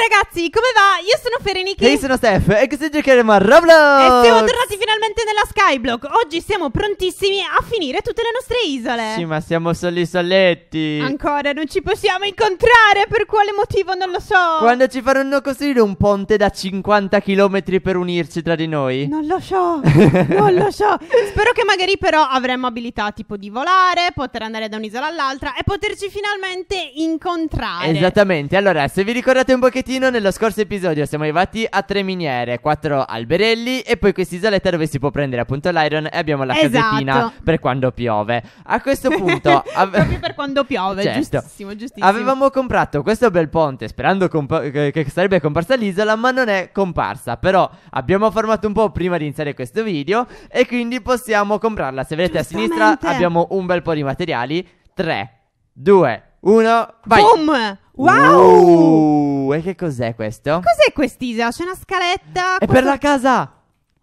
ragazzi, come va? Io sono Ferenichi. E io sono Steph. E questo giocheremo a Roblox. E siamo tornati finalmente nella Skyblock. Oggi siamo prontissimi a finire tutte le nostre isole. Sì, ma siamo soli soletti. Ancora non ci possiamo incontrare. Per quale motivo non lo so. Quando ci faranno costruire un ponte da 50 km per unirci tra di noi? Non lo so. non lo so. Spero che magari però avremo abilità tipo di volare, poter andare da un'isola all'altra e poterci finalmente incontrare. Esattamente. Allora, se vi ricordate un pochettino Trentino nello scorso episodio siamo arrivati a tre miniere, quattro alberelli e poi questa isoletta dove si può prendere appunto l'iron e abbiamo la esatto. casettina per quando piove. A questo punto... Ave- Proprio per quando piove, certo. giustissimo, giustissimo. Avevamo comprato questo bel ponte sperando comp- che sarebbe comparsa l'isola, ma non è comparsa. Però abbiamo formato un po' prima di iniziare questo video e quindi possiamo comprarla. Se vedete a sinistra abbiamo un bel po' di materiali. 3, 2, uno, vai. Boom! Wow! Uh, e che cos'è questo? Cos'è quest'isola? C'è una scaletta. È cosa... per la casa.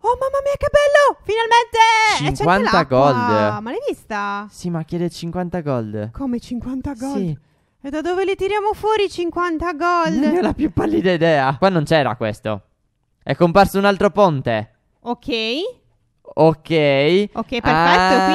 Oh mamma mia che bello! Finalmente! 50 gold. Ma l'hai vista? Sì, ma chiede 50 gold. Come 50 gold? Sì. E da dove li tiriamo fuori 50 gold? Non è la più pallida idea. Qua non c'era questo. È comparso un altro ponte. Ok. Ok. Ok, perfetto, ah,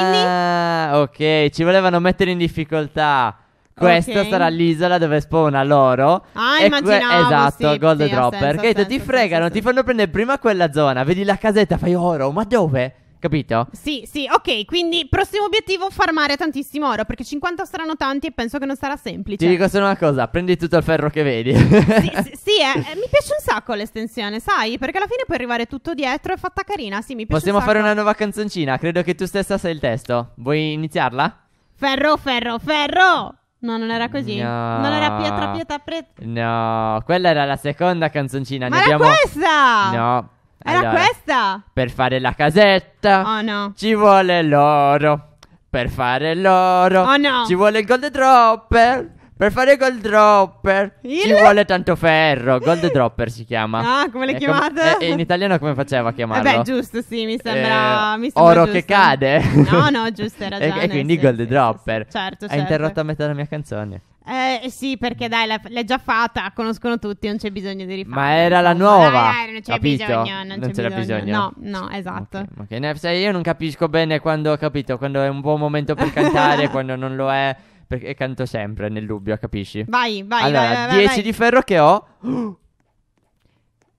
quindi... Ok, ci volevano mettere in difficoltà. Questa okay. sarà l'isola dove spawna l'oro. Ah, e que- Esatto, sì, Gold sì, Dropper. Senso, che senso, ti senso, fregano, ti fanno prendere prima quella zona. Vedi la casetta, fai oro, oh, ma dove? Capito? Sì, sì, ok. Quindi, prossimo obiettivo: farmare tantissimo oro. Perché 50 saranno tanti e penso che non sarà semplice. Ti dico solo una cosa: prendi tutto il ferro che vedi. sì, sì, sì eh, eh, mi piace un sacco l'estensione, sai? Perché alla fine puoi arrivare tutto dietro. È fatta carina. Sì, mi piace. Possiamo un fare una nuova canzoncina. Credo che tu stessa sai il testo. Vuoi iniziarla? Ferro, ferro, ferro. No, non era così. No. Non era pietra, pietra, preta. No, quella era la seconda canzoncina. Ma ne era abbiamo... questa! No. Era allora, questa! Per fare la casetta. Oh no. Ci vuole l'oro. Per fare l'oro. Oh no. Ci vuole il gold dropper. Per fare gold dropper Il... ci vuole tanto ferro. Gold dropper si chiama. Ah, come le chiamate? Com- eh, in italiano come faceva a chiamarlo? Eh beh, giusto, sì, mi sembra. Eh, mi sembra oro giusto. che cade. No, no, giusto, era giusto. e, e, quindi sì, gold sì, dropper. Sì, certo, Hai interrotto certo. a metà la mia canzone. Eh sì, perché dai, l'hai già fatta, conoscono tutti, non c'è bisogno di rifare. Ma era la nuova. Dai, dai, non c'è capito? bisogno, non, non c'è c'era bisogno. bisogno. No, no, esatto. Ok, okay. io non capisco bene quando ho capito, quando è un buon momento per cantare, quando non lo è. Perché canto sempre nel dubbio, capisci? Vai, vai, allora, vai. Allora, 10 di ferro che ho.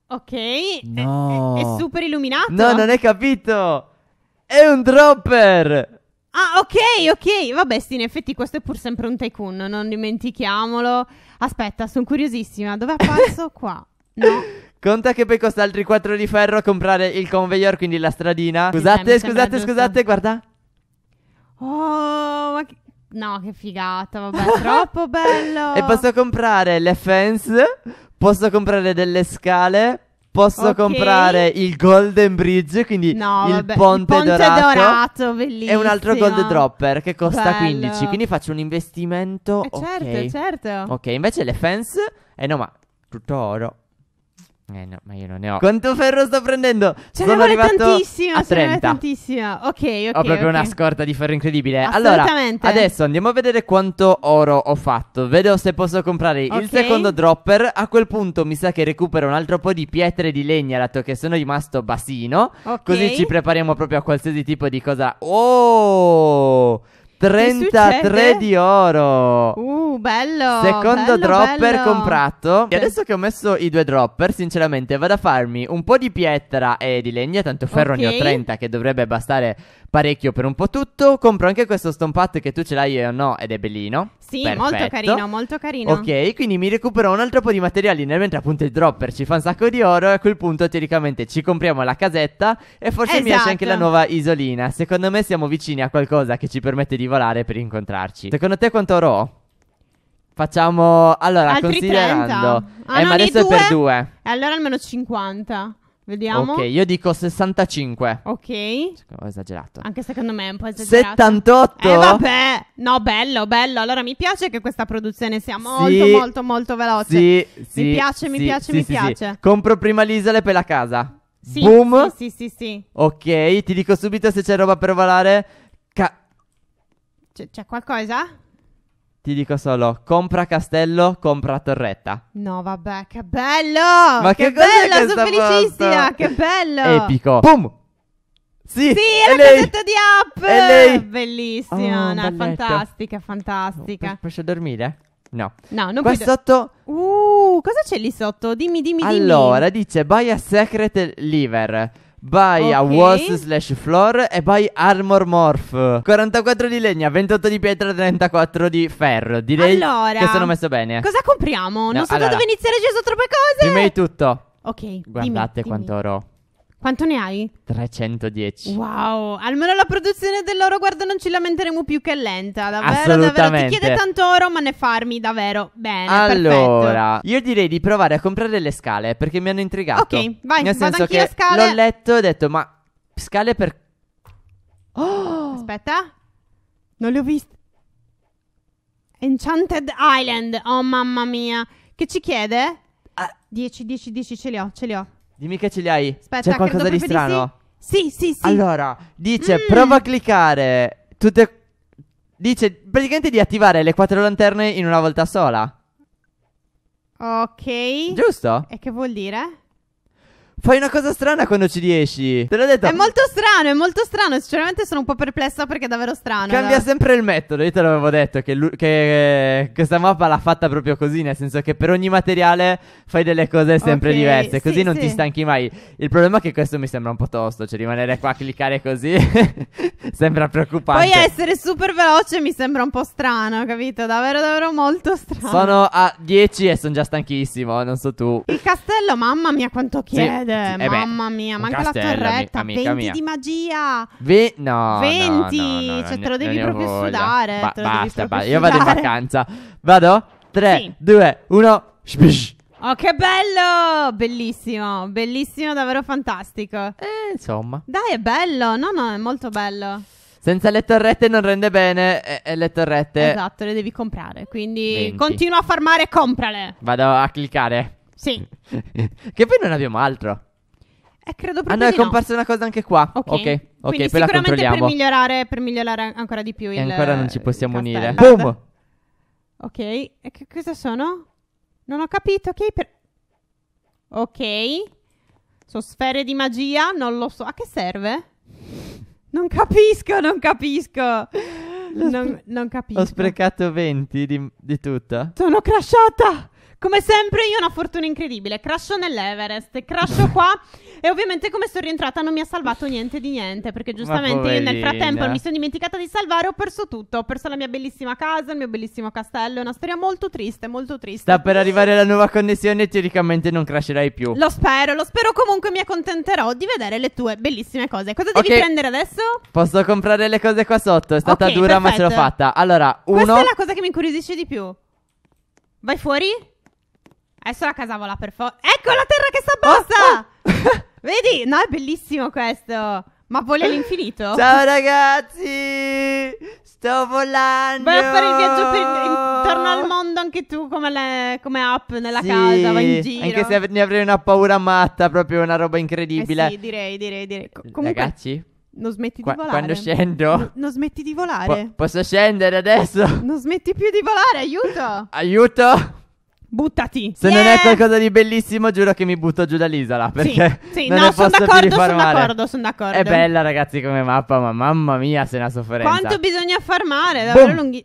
Ok. No. È, è super illuminato. No, non hai capito. È un dropper. Ah, ok, ok. Vabbè, sì, in effetti questo è pur sempre un tycoon, non dimentichiamolo. Aspetta, sono curiosissima. Dove è apparso? Qua. No. Conta che poi costa altri 4 di ferro a comprare il conveyor, quindi la stradina. Scusate, sì, scusate, scusate, guarda. Oh, ma che... No, che figata, vabbè, troppo bello. E posso comprare le fence, posso comprare delle scale, Posso okay. comprare il Golden Bridge, quindi no, il, vabbè, ponte il, ponte dorato. dorato e un altro Gold Dropper che costa Bello. 15. Quindi faccio un investimento. Eh, certo, okay. Certo, certo. Ok, invece le fence. Eh no, ma tutto oro. Eh no, ma io non ne ho. Quanto ferro sto prendendo? Ce Sono arrivato tantissima, a 30. tantissima. Ok, ok. Ho proprio okay. una scorta di ferro incredibile. Allora, adesso andiamo a vedere quanto oro ho fatto. Vedo se posso comprare okay. il secondo dropper. A quel punto mi sa che recupero un altro po' di pietre di legna, dato che sono rimasto basino. Ok. Così ci prepariamo proprio a qualsiasi tipo di cosa. Oh! 33 di oro. Uh, bello. Secondo bello, dropper bello. comprato. E adesso che ho messo i due dropper, sinceramente, vado a farmi un po' di pietra e di legna. Tanto ferro okay. ne ho 30, che dovrebbe bastare parecchio per un po' tutto. Compro anche questo stompatto che tu ce l'hai o no, ed è bellino. Sì, Perfetto. molto carino, molto carino. Ok, quindi mi recupero un altro po' di materiali. Nel mentre appunto il dropper ci fa un sacco di oro. E a quel punto, teoricamente, ci compriamo la casetta. E forse esatto. mi esce anche la esatto. nuova isolina. Secondo me siamo vicini a qualcosa che ci permette di agevolare per incontrarci. Secondo te quanto oro ho? Facciamo. Allora, Altri considerando. 30. Eh, ah, eh, ma adesso due? è per due. E allora almeno 50. Vediamo. Ok, io dico 65. Ok. Ho esagerato. Anche secondo me è un po' esagerato. 78. Eh vabbè. No, bello, bello. Allora mi piace che questa produzione sia molto, sì, molto, molto veloce. Sì, sì. Mi piace, sì, mi piace, sì, mi piace. Compro prima l'isola e poi la casa. Sì, Boom. Sì, sì, sì, sì. Ok, ti dico subito se c'è roba per volare. C- c'è qualcosa? Ti dico solo, compra castello, compra torretta. No, vabbè, che bello! Ma che, che bello, sono felicissima, posto? che bello! Epico. Boom! Sì, sì è la casetta di app! È lei! Bellissima, oh, no, fantastica, fantastica. Oh, posso dormire? No. No, non Qua puoi... sotto... Uh, cosa c'è lì sotto? Dimmi, dimmi, dimmi. Allora, dice, buy a secret lever by a Ok. walls slash floor e by armor morph. 44 di legna, 28 di pietra, 34 di ferro. Direi Allora, che sono messo bene. Cosa compriamo? non so da dove iniziare, ci sono troppe cose. Prima di tutto, Ok, guardate dimmi. quanto oro. Quanto ne hai? 310. Wow, almeno la produzione dell'oro, guarda, non ci lamenteremo più che è lenta, davvero, davvero. Ti chiede tanto oro, ma ne farmi davvero bene. Allora, perfetto. io direi di provare a comprare le scale perché mi hanno intrigato. Ok, vai, Nel senso che scale. l'ho letto e ho detto, ma scale per... Oh! Aspetta, non le ho viste. Enchanted Island, oh mamma mia. Che ci chiede? 10, 10, 10, ce li ho, ce li ho. Dimmi che ce li hai. Aspetta, C'è qualcosa di strano? Di sì. sì, sì, sì. Allora, dice mm. prova a cliccare tutte... Dice praticamente di attivare le quattro lanterne in una volta sola. Ok. Giusto? E che vuol dire? Fai una cosa strana quando ci riesci. Te l'ho detto. È molto strano, è molto strano. Sinceramente sono un po' perplessa perché è davvero strano. Cambia allora. Eh. sempre il metodo. Io te l'avevo detto che, che, che, eh, questa mappa l'ha fatta proprio così. Nel senso che per ogni materiale fai delle cose sempre okay. diverse. Così sì, non sì. ti stanchi mai. Il problema è che questo mi sembra un po' tosto. Cioè rimanere qua a cliccare così sembra preoccupante. Poi essere super veloce mi sembra un po' strano, capito? Davvero, davvero molto strano. Sono a 10 e sono già stanchissimo. Non so tu. Il castello, mamma mia, quanto chiede. Sì eh beh, mamma mia, manca castello, la torretta, ami- 20 mia. di magia. Ve- no, 20, no, no, cioè te lo devi proprio voglia. sudare, ba- basta, ba- io vado in vacanza. Vado? 3 sì. 2 1 Shpish. Oh, che bello! Bellissimo, bellissimo, davvero fantastico. Eh, insomma. Dai, è bello. No, no, è molto bello. Senza le torrette non rende bene. E, eh, e eh, le torrette. Esatto, le devi comprare. Quindi 20. continua a farmare e comprale. Vado a cliccare. Sì. che poi non abbiamo altro. Eh, credo proprio ah, no, è comparsa no. una cosa anche qua. Ok, ok, okay poi la controlliamo. Per migliorare, per migliorare ancora di più. E ancora non ci possiamo unire. Boom! Ok, e che cosa sono? Non ho capito. Ok, per... ok. Sono sfere di magia, non lo so. A che serve? Non capisco, non capisco. Non, non, capisco. Ho sprecato 20 di, di tutto. Sono crashata. Come sempre io ho una fortuna incredibile, crasho nell'Everest, crasho qua e ovviamente come sono rientrata non mi ha salvato niente di niente perché giustamente io nel frattempo mi sono dimenticata di salvare, ho perso tutto, ho perso la mia bellissima casa, il mio bellissimo castello, è una storia molto triste, molto triste. Sta per arrivare la nuova connessione teoricamente non crasherai più. Lo spero, lo spero comunque mi accontenterò di vedere le tue bellissime cose. Cosa devi okay. prendere adesso? Posso comprare le cose qua sotto, è stata okay, dura perfetto. ma ce l'ho fatta. Allora, uno... Questa è la cosa che mi incuriosisce di più. Vai fuori? Adesso la casa vola per forza. Ecco la terra che s'abbassa! Oh, ah, oh. Ah. Vedi? No, è bellissimo questo. Ma voli all'infinito? Ciao ragazzi! Sto volando! Vai a fare il viaggio per, intorno al mondo anche tu come, le, come app nella sì, casa, vai in giro. Anche se ne avrei una paura matta, proprio una roba incredibile. Eh sì, direi, direi, direi. comunque, ragazzi? Non smetti di volare. Quando scendo? No, non smetti di volare. Po- posso scendere adesso? Non smetti più di volare, aiuto! aiuto! Buttati. Se yeah. non è qualcosa di bellissimo, giuro che mi butto giù dall'isola. Perché sì, sì. non no, sono d'accordo, sono d'accordo, sono d'accordo. È bella, ragazzi, come mappa, ma mamma mia, se ne ha sofferenza. Quanto bisogna farmare? Davvero lunghi.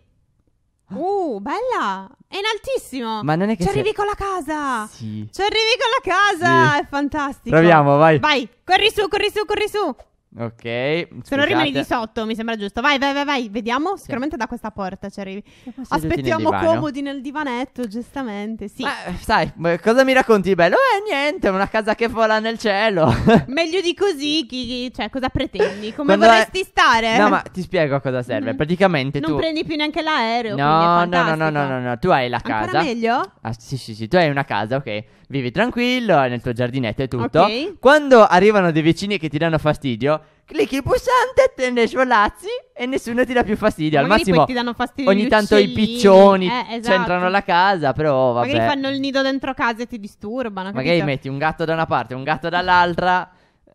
Uh, bella! È in altissimo! Ma non è che. Ci arrivi con la casa! Sì. Ci arrivi con la casa! Sì. È fantastico! Proviamo, vai! Vai! Corri su, corri su, corri su! Ok. Se non rimani di sotto, mi sembra giusto. Vai, vai, vai, vai. Vediamo. Sicuramente da questa porta ci arrivi. Aspettiamo nel comodi nel divanetto, giustamente. Sì. Ma, eh, sai, cosa mi racconti bello? Eh, niente, una casa che vola nel cielo. Meglio di così, chi, cioè, cosa pretendi? Come Quando vorresti è... stare? No, ma ti spiego a cosa serve. Mm-hmm. Praticamente non tu... prendi più neanche l'aereo. No, no, no, no, no, no, no. Tu hai la casa. Ancora meglio? Ah, sì, sì, sì. Tu hai una casa, ok. Vivi tranquillo, nel tuo giardinetto e tutto. Okay. Quando arrivano dei vicini che ti danno fastidio clicchi il pulsante, te ne svolazzi e nessuno ti dà più fastidio. Al massimo, poi ti danno fastidio ogni gli tanto i piccioni Eh, esatto. c'entrano la casa, però vabbè. Magari fanno il nido dentro casa e ti disturbano. Magari metti un gatto da una parte, un gatto dall'altra.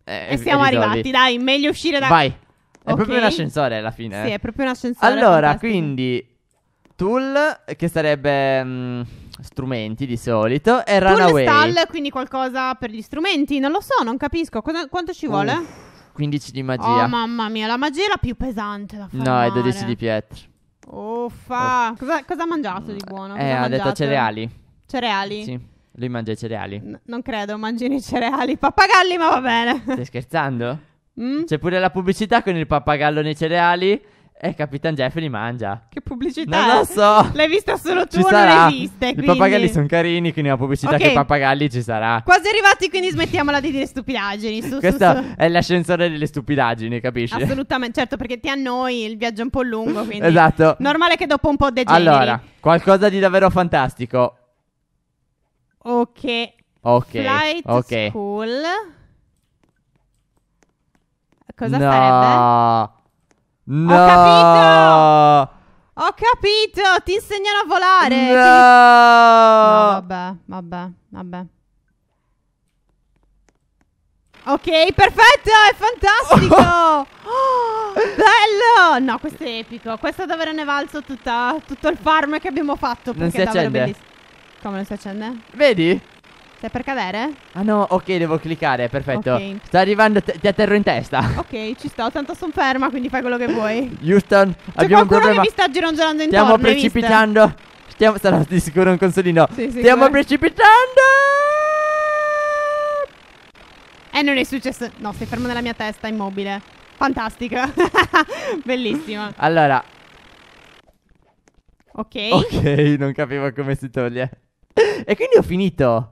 eh, E siamo risolvi. arrivati, dai, meglio uscire da... Vai. È Ok. proprio un ascensore alla fine. Sì, eh. è proprio un ascensore. Allora, fantastico. quindi Tool, che sarebbe mm, strumenti di solito, e Runaway. Tool stall, quindi qualcosa per gli strumenti, non lo so, non capisco. Cosa- quanto ci vuole? 15 di magia. Oh mamma mia, la magia è la più pesante da fare. No, è 12 di pietre. Uffa, oh. cosa, cosa, ha mangiato di buono? Eh, cosa eh, ha detto cereali. Cereali? Sì. Lui mangia i cereali. N- non credo, mangino i cereali. Pappagalli, ma va bene. Stai scherzando? Mm? C'è pure la pubblicità con il pappagallo nei cereali. Eh, Capitan Jeff li mangia. Che pubblicità? Non lo so. L'hai vista solo tu, ci sarà. non esiste. I quindi... pappagalli sono carini, quindi la pubblicità okay. che i pappagalli ci sarà. Quasi arrivati, quindi smettiamola di dire stupidaggini. Su, Questa su, su. è l'ascensore delle stupidaggini, capisci? Assolutamente, certo, perché ti annoi, il viaggio è un po' lungo, quindi... esatto. Normale che dopo un po' degeneri. Allora, qualcosa di davvero fantastico. Ok. Ok. Flight okay. School. Cosa no. sarebbe? No! Ho capito! Ho capito, ti insegnano a volare. No! no vabbè, vabbè, vabbè. Ok, perfetto, è fantastico! Oh! bello! No, questo è epico. Questo davvero ne valso tutta, tutto il farm che abbiamo fatto. Non si accende. Come non si accende? Vedi? Stai per cadere? Ah no, ok, devo cliccare, perfetto. Ok. Sta arrivando, ti atterro in testa. Ok, ci sto, tanto sono ferma, quindi fai quello che vuoi. Houston, C'è abbiamo un qualcuno problema. che mi sta gironzolando intorno. Stiamo precipitando. Stiamo, sarà di sicuro un consolino. Sì, Stiamo precipitando. E eh, non è successo. No, stai fermo nella mia testa, immobile. Fantastica. Bellissima. Allora, Ok. ok, non capivo come si toglie. e quindi ho finito.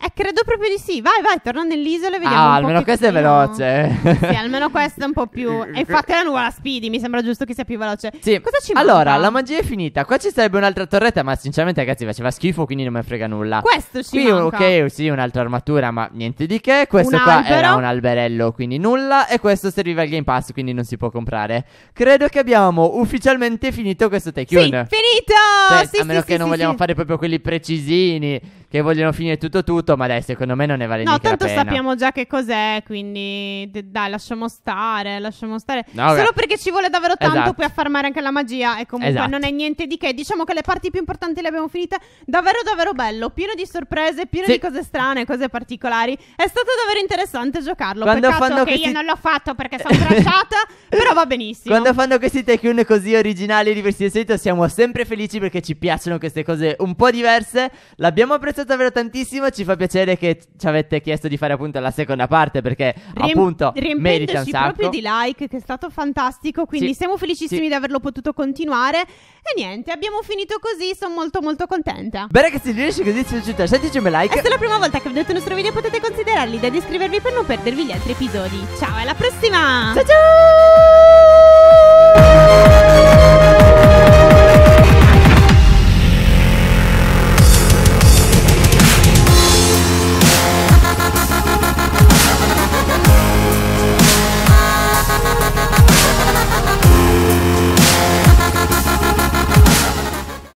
Eh, credo proprio di sì. Vai, vai, torna nell'isola e vediamo. Ah, almeno questa è veloce. sì, almeno questa è un po' più. E infatti la nuova speedy, mi sembra giusto che sia più veloce. Sì. Cosa ci manca? Allora, la magia è finita. Qua ci sarebbe un'altra torretta, ma sinceramente, ragazzi, faceva schifo, quindi non mi frega nulla. Questo ci Qui, manca. ok, sì, un'altra armatura, ma niente di che. Questo un qua albero. era un alberello, quindi nulla. E questo serviva al Game Pass, quindi non si può comprare. Credo che abbiamo ufficialmente finito questo take Sì, finito! Cioè, sì, a meno sì, che sì, non vogliamo fare proprio quelli precisini che vogliono finire tutto tutto, ma dai, secondo me non ne vale no, mica la pena. No, tanto sappiamo già che cos'è, quindi de- dai, lasciamo stare, lasciamo stare. No, Solo perché ci vuole davvero tanto esatto. poi farmare anche la magia e comunque esatto. non è niente di che. Diciamo che le parti più importanti le abbiamo finite davvero davvero bello, pieno di sorprese, pieno sì. di cose strane, cose particolari. È stato davvero interessante giocarlo. Quando Peccato che questi... io non l'ho fatto perché sono crashata però va benissimo. Quando fanno questi take così originali e diversi di vestito solito siamo sempre felici perché ci piacciono queste cose un po' diverse. L'abbiamo apprezzato davvero tantissimo, ci fa piacere che ci avete chiesto di fare appunto la seconda parte perché Rim- appunto merita un sacco. proprio di like che è stato fantastico, quindi sì. siamo felicissimi sì. di averlo potuto continuare. E niente, abbiamo finito così, sono molto molto contenta. Bene, ragazzi, se riesci così, ci piaciuta, sentiteci un like. E se è la prima volta che vedete il nostro video potete considerarli da iscrivervi per non perdervi gli altri episodi. Ciao, alla prossima! Ciao ciao! Woo!